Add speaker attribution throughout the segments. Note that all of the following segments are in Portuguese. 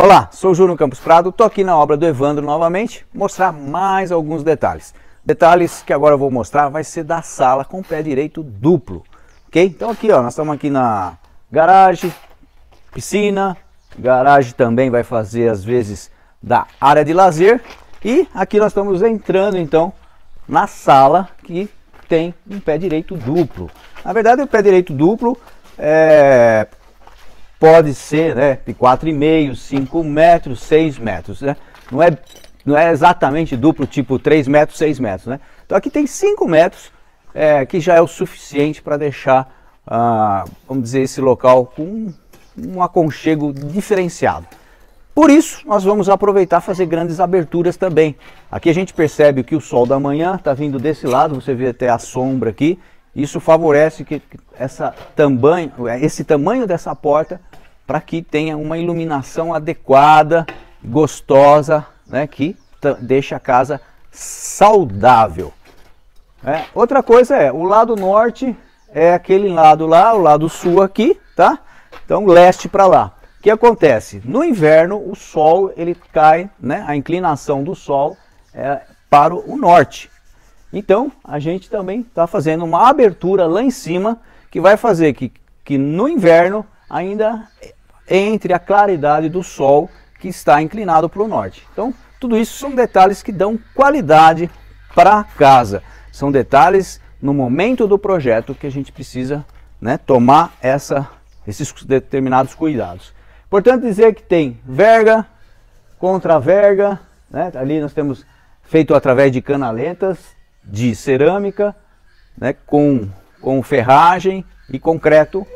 Speaker 1: Olá, sou Júlio Campos Prado, estou aqui na obra do Evandro novamente, mostrar mais alguns detalhes. Detalhes que agora eu vou mostrar vai ser da sala com pé direito duplo, ok? Então aqui ó, nós estamos aqui na garagem, piscina, garagem também vai fazer às vezes da área de lazer e aqui nós estamos entrando então na sala que tem um pé direito duplo. Na verdade o pé direito duplo é pode ser né, de 4,5, 5 metros, 6 metros. Né? Não, é, não é exatamente duplo, tipo 3 metros, 6 metros. Né? Então aqui tem 5 metros, é, que já é o suficiente para deixar, ah, vamos dizer, esse local com um aconchego diferenciado. Por isso, nós vamos aproveitar fazer grandes aberturas também. Aqui a gente percebe que o sol da manhã está vindo desse lado, você vê até a sombra aqui, isso favorece que essa tamanho, esse tamanho dessa porta para que tenha uma iluminação adequada, gostosa, né, que deixa a casa saudável. É. Outra coisa é, o lado norte é aquele lado lá, o lado sul aqui, tá? Então leste para lá. O que acontece? No inverno o sol ele cai, né? A inclinação do sol é para o norte. Então, a gente também está fazendo uma abertura lá em cima que vai fazer que, que no inverno ainda entre a claridade do sol que está inclinado para o norte. Então, tudo isso são detalhes que dão qualidade para a casa. São detalhes no momento do projeto que a gente precisa né, tomar essa, esses determinados cuidados. Importante dizer que tem verga, contra verga, né? ali nós temos feito através de canaletas, de cerâmica, né, com, com ferragem e concreto.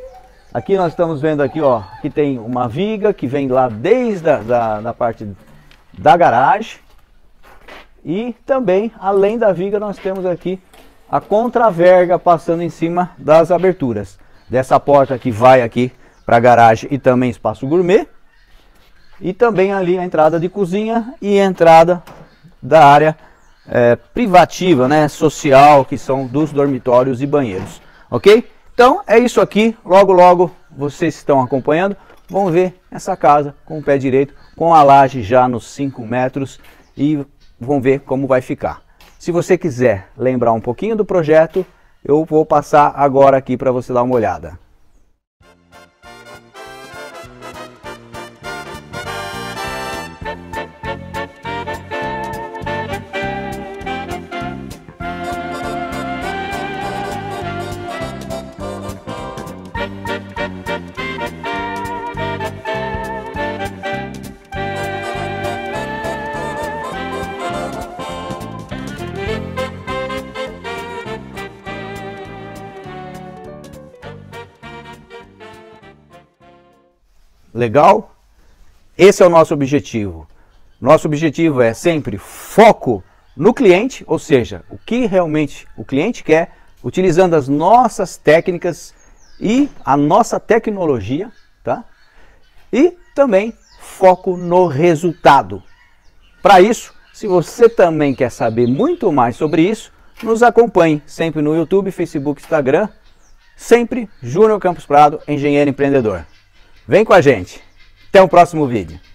Speaker 1: Aqui nós estamos vendo aqui, ó, que tem uma viga que vem lá desde a da, da parte da garagem. E também, além da viga, nós temos aqui a contraverga passando em cima das aberturas. Dessa porta que vai aqui para a garagem e também espaço gourmet. E também ali a entrada de cozinha e a entrada da área é, privativa, né, social, que são dos dormitórios e banheiros, ok? Então é isso aqui, logo logo vocês estão acompanhando, vão ver essa casa com o pé direito, com a laje já nos 5 metros e vão ver como vai ficar. Se você quiser lembrar um pouquinho do projeto, eu vou passar agora aqui para você dar uma olhada. Legal? Esse é o nosso objetivo. Nosso objetivo é sempre foco no cliente, ou seja, o que realmente o cliente quer, utilizando as nossas técnicas e a nossa tecnologia, tá? E também foco no resultado. Para isso, se você também quer saber muito mais sobre isso, nos acompanhe sempre no YouTube, Facebook, Instagram, sempre Júnior Campos Prado, engenheiro empreendedor. Vem com a gente. Até o próximo vídeo.